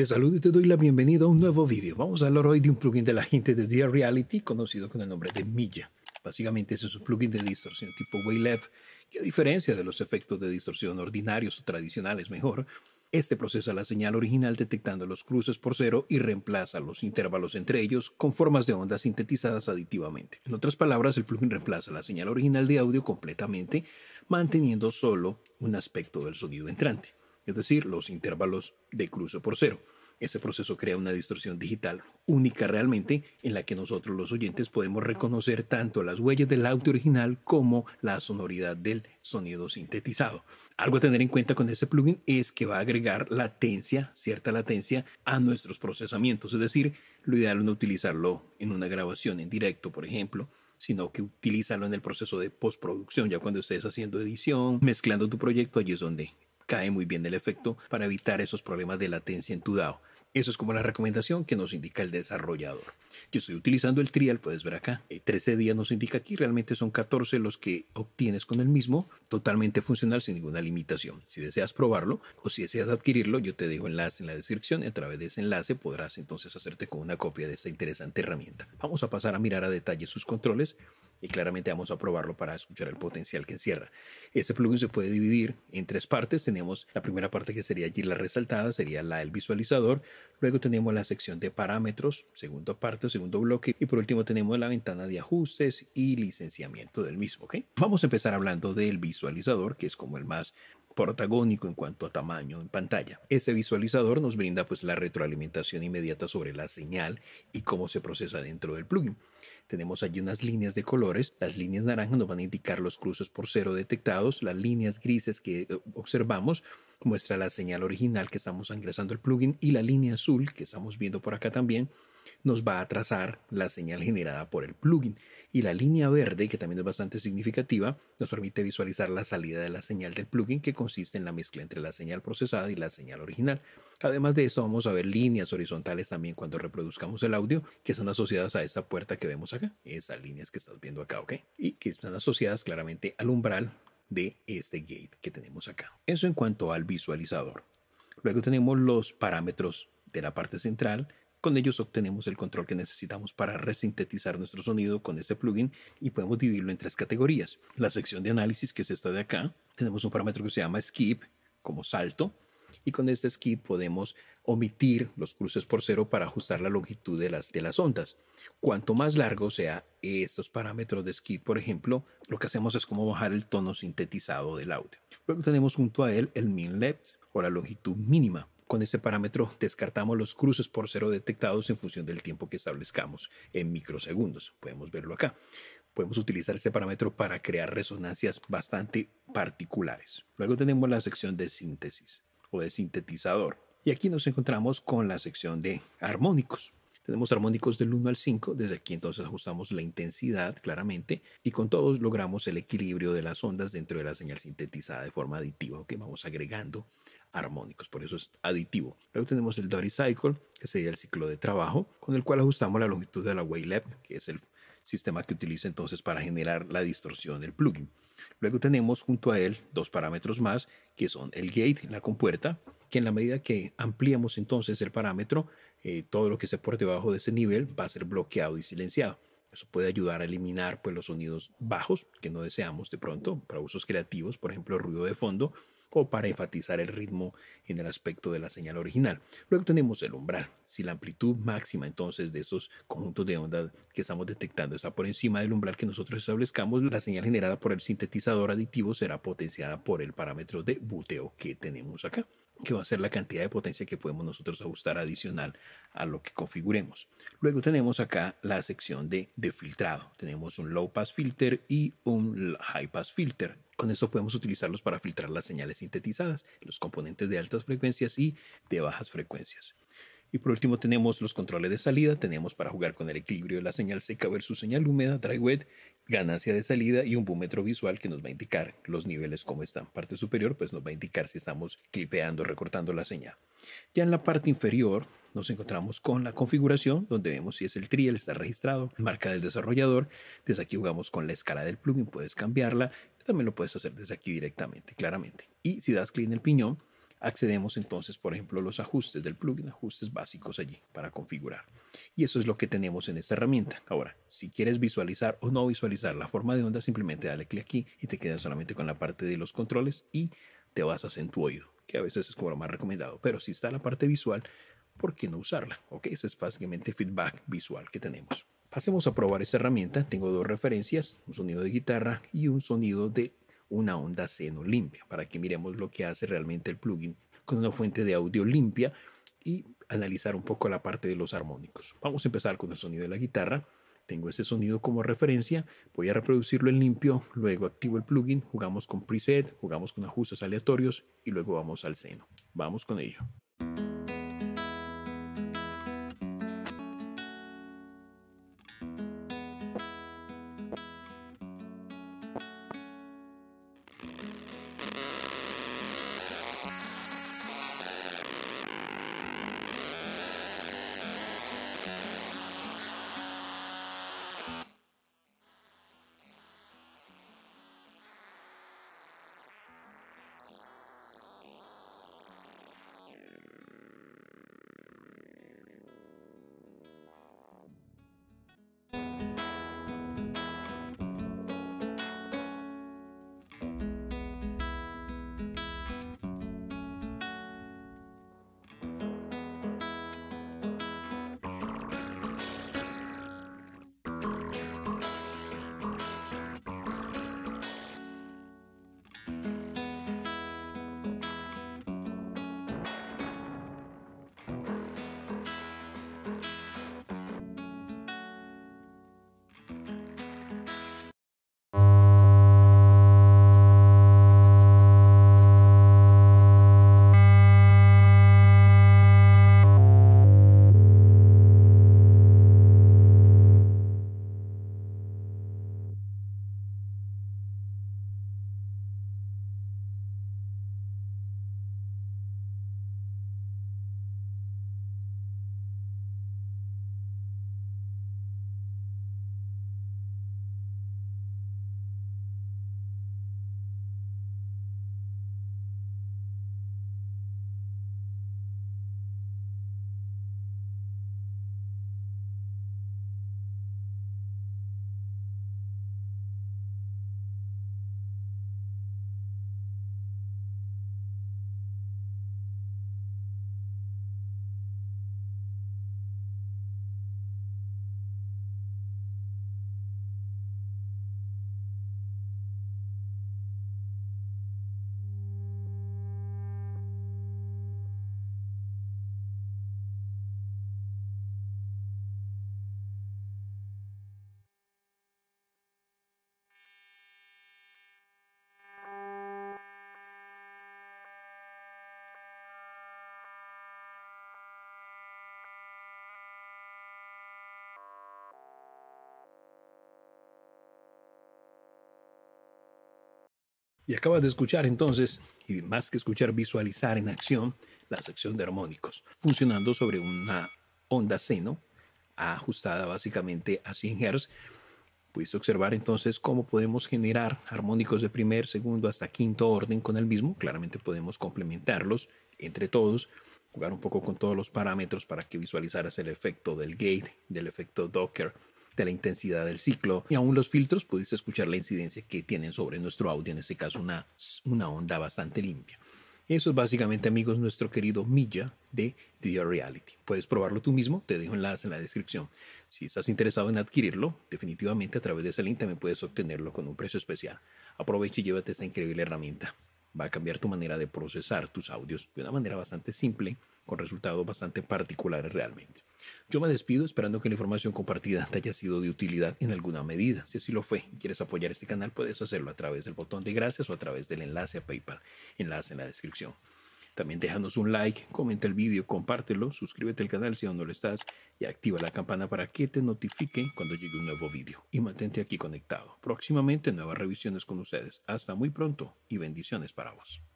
Te saludo y te doy la bienvenida a un nuevo vídeo. Vamos a hablar hoy de un plugin de la gente de Dear Reality conocido con el nombre de Milla. Básicamente ese es un plugin de distorsión tipo wavelet, que a diferencia de los efectos de distorsión ordinarios o tradicionales mejor, este procesa la señal original detectando los cruces por cero y reemplaza los intervalos entre ellos con formas de onda sintetizadas aditivamente. En otras palabras, el plugin reemplaza la señal original de audio completamente, manteniendo solo un aspecto del sonido entrante es decir, los intervalos de cruce por cero. Ese proceso crea una distorsión digital única realmente en la que nosotros los oyentes podemos reconocer tanto las huellas del audio original como la sonoridad del sonido sintetizado. Algo a tener en cuenta con ese plugin es que va a agregar latencia, cierta latencia, a nuestros procesamientos. Es decir, lo ideal es no utilizarlo en una grabación en directo, por ejemplo, sino que utilizarlo en el proceso de postproducción, ya cuando estés haciendo edición, mezclando tu proyecto, allí es donde cae muy bien el efecto para evitar esos problemas de latencia en tu DAO. Eso es como la recomendación que nos indica el desarrollador. Yo estoy utilizando el trial, puedes ver acá. 13 eh, días nos indica aquí, realmente son 14 los que obtienes con el mismo, totalmente funcional sin ninguna limitación. Si deseas probarlo o si deseas adquirirlo, yo te dejo enlace en la descripción. y A través de ese enlace podrás entonces hacerte con una copia de esta interesante herramienta. Vamos a pasar a mirar a detalle sus controles y claramente vamos a probarlo para escuchar el potencial que encierra. Este plugin se puede dividir en tres partes. Tenemos la primera parte que sería allí la resaltada, sería la del visualizador. Luego tenemos la sección de parámetros, segunda parte, segundo bloque. Y por último tenemos la ventana de ajustes y licenciamiento del mismo. Vamos a empezar hablando del visualizador, que es como el más protagónico en cuanto a tamaño en pantalla. Ese visualizador nos brinda pues la retroalimentación inmediata sobre la señal y cómo se procesa dentro del plugin. Tenemos allí unas líneas de colores. Las líneas naranjas nos van a indicar los cruces por cero detectados. Las líneas grises que eh, observamos muestra la señal original que estamos ingresando al plugin y la línea azul que estamos viendo por acá también nos va a trazar la señal generada por el plugin. Y la línea verde, que también es bastante significativa, nos permite visualizar la salida de la señal del plugin, que consiste en la mezcla entre la señal procesada y la señal original. Además de eso, vamos a ver líneas horizontales también cuando reproduzcamos el audio, que son asociadas a esta puerta que vemos acá, esas líneas que estás viendo acá, ¿ok? Y que están asociadas claramente al umbral de este gate que tenemos acá. Eso en cuanto al visualizador. Luego tenemos los parámetros de la parte central con ellos obtenemos el control que necesitamos para resintetizar nuestro sonido con este plugin y podemos dividirlo en tres categorías. La sección de análisis, que es esta de acá, tenemos un parámetro que se llama skip, como salto, y con este skip podemos omitir los cruces por cero para ajustar la longitud de las, de las ondas. Cuanto más largo sea estos parámetros de skip, por ejemplo, lo que hacemos es como bajar el tono sintetizado del audio. Luego tenemos junto a él el min left o la longitud mínima. Con este parámetro descartamos los cruces por cero detectados en función del tiempo que establezcamos en microsegundos. Podemos verlo acá. Podemos utilizar este parámetro para crear resonancias bastante particulares. Luego tenemos la sección de síntesis o de sintetizador. Y aquí nos encontramos con la sección de armónicos. Tenemos armónicos del 1 al 5, desde aquí entonces ajustamos la intensidad claramente y con todos logramos el equilibrio de las ondas dentro de la señal sintetizada de forma aditiva, que vamos agregando armónicos, por eso es aditivo. Luego tenemos el Dory Cycle, que sería el ciclo de trabajo, con el cual ajustamos la longitud de la wavelet, que es el sistema que utiliza entonces para generar la distorsión del plugin. Luego tenemos junto a él dos parámetros más, que son el gate, la compuerta, que en la medida que ampliamos entonces el parámetro, eh, todo lo que se por debajo de ese nivel va a ser bloqueado y silenciado. Eso puede ayudar a eliminar pues, los sonidos bajos que no deseamos de pronto para usos creativos, por ejemplo, ruido de fondo o para enfatizar el ritmo en el aspecto de la señal original. Luego tenemos el umbral. Si la amplitud máxima entonces de esos conjuntos de ondas que estamos detectando está por encima del umbral que nosotros establezcamos, la señal generada por el sintetizador aditivo será potenciada por el parámetro de buteo que tenemos acá que va a ser la cantidad de potencia que podemos nosotros ajustar adicional a lo que configuremos. Luego tenemos acá la sección de, de, filtrado. Tenemos un low pass filter y un high pass filter. Con esto podemos utilizarlos para filtrar las señales sintetizadas, los componentes de altas frecuencias y de bajas frecuencias. Y por último tenemos los controles de salida, tenemos para jugar con el equilibrio de la señal seca versus señal húmeda, dry wet, ganancia de salida y un búmetro visual que nos va a indicar los niveles como están. Parte superior pues nos va a indicar si estamos clipeando, recortando la señal. Ya en la parte inferior nos encontramos con la configuración donde vemos si es el trial, está registrado, marca del desarrollador. Desde aquí jugamos con la escala del plugin, puedes cambiarla. También lo puedes hacer desde aquí directamente, claramente. Y si das clic en el piñón, accedemos entonces, por ejemplo, a los ajustes del plugin, ajustes básicos allí para configurar. Y eso es lo que tenemos en esta herramienta. Ahora, si quieres visualizar o no visualizar la forma de onda, simplemente dale clic aquí y te quedas solamente con la parte de los controles y te basas en tu oído, que a veces es como lo más recomendado. Pero si está la parte visual, ¿por qué no usarla? Ok, ese es básicamente feedback visual que tenemos. Pasemos a probar esta herramienta. Tengo dos referencias, un sonido de guitarra y un sonido de una onda seno limpia, para que miremos lo que hace realmente el plugin con una fuente de audio limpia y analizar un poco la parte de los armónicos. Vamos a empezar con el sonido de la guitarra. Tengo ese sonido como referencia, voy a reproducirlo en limpio, luego activo el plugin, jugamos con preset, jugamos con ajustes aleatorios y luego vamos al seno. Vamos con ello. Y acabas de escuchar entonces, y más que escuchar, visualizar en acción la sección de armónicos, funcionando sobre una onda seno ajustada básicamente a 100 Hz. Puedes observar entonces cómo podemos generar armónicos de primer, segundo hasta quinto orden con el mismo. Claramente podemos complementarlos entre todos, jugar un poco con todos los parámetros para que visualizaras el efecto del gate, del efecto Docker, la intensidad del ciclo y aún los filtros pudiste escuchar la incidencia que tienen sobre nuestro audio, en este caso una, una onda bastante limpia. Eso es básicamente, amigos, nuestro querido Milla de The Reality. Puedes probarlo tú mismo, te dejo enlace en la descripción. Si estás interesado en adquirirlo, definitivamente a través de ese link también puedes obtenerlo con un precio especial. Aprovecha y llévate esta increíble herramienta va a cambiar tu manera de procesar tus audios de una manera bastante simple, con resultados bastante particulares realmente. Yo me despido esperando que la información compartida te haya sido de utilidad en alguna medida. Si así lo fue y quieres apoyar este canal, puedes hacerlo a través del botón de gracias o a través del enlace a PayPal, enlace en la descripción. También déjanos un like, comenta el vídeo, compártelo, suscríbete al canal si aún no lo estás y activa la campana para que te notifiquen cuando llegue un nuevo vídeo. Y mantente aquí conectado. Próximamente nuevas revisiones con ustedes. Hasta muy pronto y bendiciones para vos.